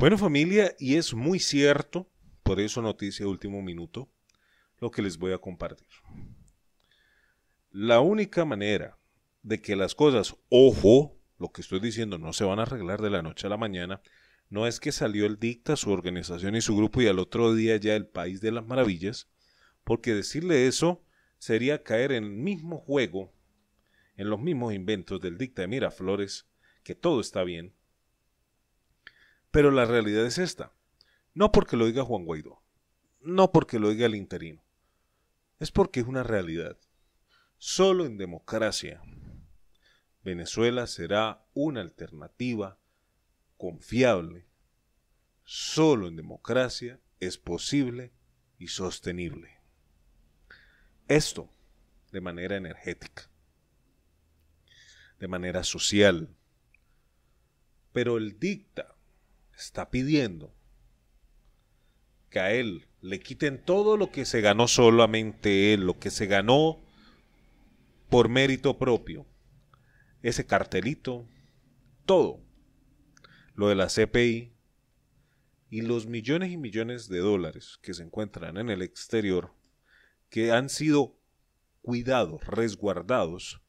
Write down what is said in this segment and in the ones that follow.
Bueno familia, y es muy cierto, por eso noticia último minuto, lo que les voy a compartir. La única manera de que las cosas, ojo, lo que estoy diciendo, no se van a arreglar de la noche a la mañana, no es que salió el dicta, su organización y su grupo y al otro día ya el país de las maravillas, porque decirle eso sería caer en el mismo juego, en los mismos inventos del dicta de Miraflores, que todo está bien, pero la realidad es esta. No porque lo diga Juan Guaidó, no porque lo diga el interino, es porque es una realidad. Solo en democracia Venezuela será una alternativa confiable. Solo en democracia es posible y sostenible. Esto de manera energética, de manera social. Pero el dicta está pidiendo que a él le quiten todo lo que se ganó solamente él, lo que se ganó por mérito propio. Ese cartelito, todo. Lo de la CPI y los millones y millones de dólares que se encuentran en el exterior, que han sido cuidados, resguardados,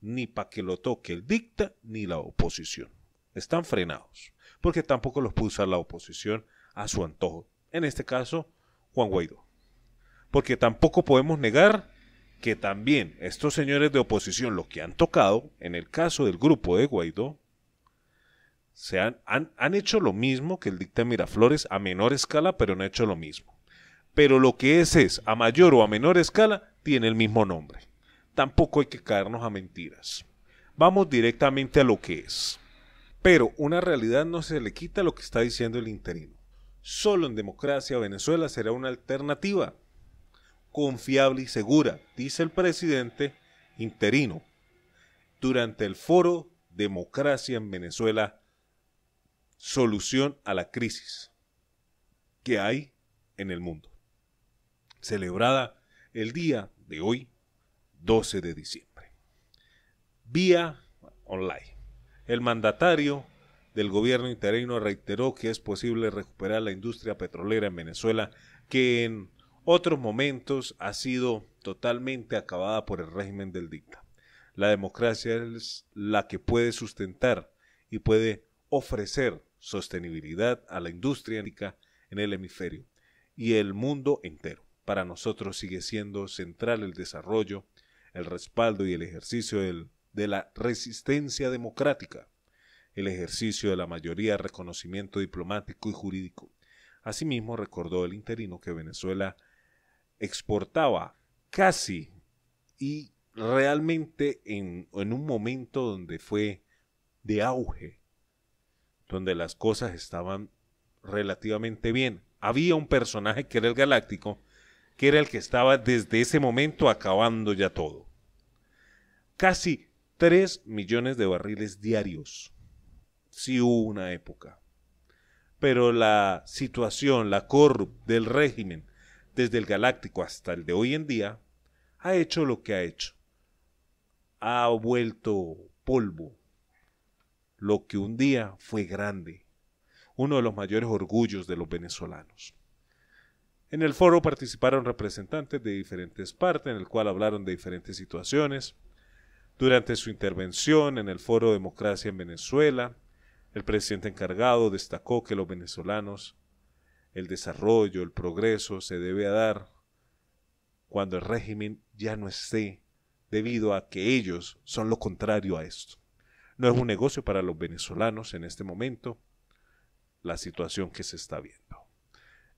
ni para que lo toque el dicta ni la oposición están frenados, porque tampoco los puede usar la oposición a su antojo. En este caso, Juan Guaidó. Porque tampoco podemos negar que también estos señores de oposición, lo que han tocado, en el caso del grupo de Guaidó, se han, hecho lo mismo que el dictamen Miraflores a menor escala, pero no han hecho lo mismo. Pero lo que es es, a mayor o a menor escala, tiene el mismo nombre. Tampoco hay que caernos a mentiras. Vamos directamente a lo que es. Pero una realidad no se le quita lo que está diciendo el interino. Solo en democracia Venezuela será una alternativa confiable y segura, dice el presidente interino, durante el foro Democracia en Venezuela, solución a la crisis que hay en el mundo, celebrada el día de hoy, 12 de diciembre, vía online. El mandatario del gobierno interino reiteró que es posible recuperar la industria petrolera en Venezuela, que en otros momentos ha sido totalmente acabada por el régimen del dicta. La democracia es la que puede sustentar y puede ofrecer sostenibilidad a la industria en el hemisferio y el mundo entero. Para nosotros sigue siendo central el desarrollo, el respaldo y el ejercicio del de la resistencia democrática, el ejercicio de la mayoría reconocimiento diplomático y jurídico. Asimismo, recordó el interino que Venezuela exportaba casi y realmente en, en un momento donde fue de auge, donde las cosas estaban relativamente bien. Había un personaje que era el galáctico, que era el que estaba desde ese momento acabando ya todo. Casi 3 millones de barriles diarios. si hubo una época. Pero la situación, la corrupción del régimen, desde el galáctico hasta el de hoy en día, ha hecho lo que ha hecho. Ha vuelto polvo lo que un día fue grande, uno de los mayores orgullos de los venezolanos. En el foro participaron representantes de diferentes partes, en el cual hablaron de diferentes situaciones, durante su intervención en el Foro Democracia en Venezuela, el presidente encargado destacó que los venezolanos, el desarrollo, el progreso se debe a dar cuando el régimen ya no esté, debido a que ellos son lo contrario a esto. No es un negocio para los venezolanos en este momento la situación que se está viendo.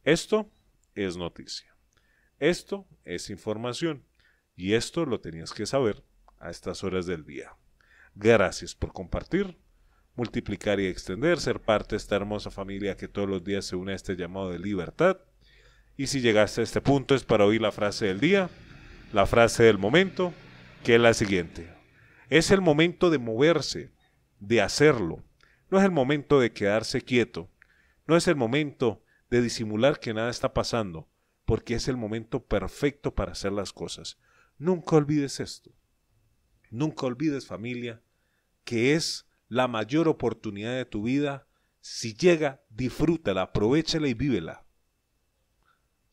Esto es noticia. Esto es información. Y esto lo tenías que saber a estas horas del día. Gracias por compartir, multiplicar y extender, ser parte de esta hermosa familia que todos los días se une a este llamado de libertad. Y si llegaste a este punto es para oír la frase del día, la frase del momento, que es la siguiente. Es el momento de moverse, de hacerlo. No es el momento de quedarse quieto. No es el momento de disimular que nada está pasando, porque es el momento perfecto para hacer las cosas. Nunca olvides esto. Nunca olvides familia, que es la mayor oportunidad de tu vida. Si llega, disfrútala, aprovechala y vívela.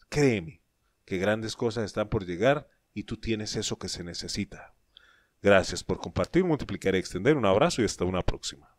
Créeme que grandes cosas están por llegar y tú tienes eso que se necesita. Gracias por compartir, multiplicar y extender. Un abrazo y hasta una próxima.